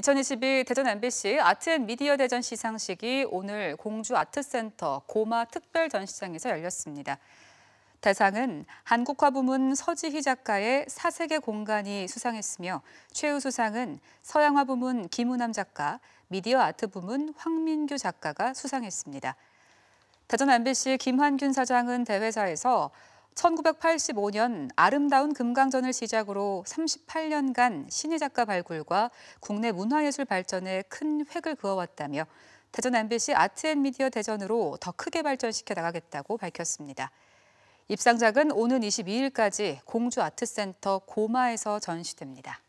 2022 대전 MBC 아트앤미디어 대전 시상식이 오늘 공주 아트센터 고마 특별 전시장에서 열렸습니다. 대상은 한국화 부문 서지희 작가의 사색의 공간이 수상했으며 최우 수상은 서양화 부문 김우남 작가, 미디어 아트 부문 황민규 작가가 수상했습니다. 대전 MBC 김환균 사장은 대회사에서 1985년 아름다운 금강전을 시작으로 38년간 신의 작가 발굴과 국내 문화예술 발전에 큰 획을 그어왔다며 대전 MBC 아트앤미디어 대전으로 더 크게 발전시켜 나가겠다고 밝혔습니다. 입상작은 오는 22일까지 공주아트센터 고마에서 전시됩니다.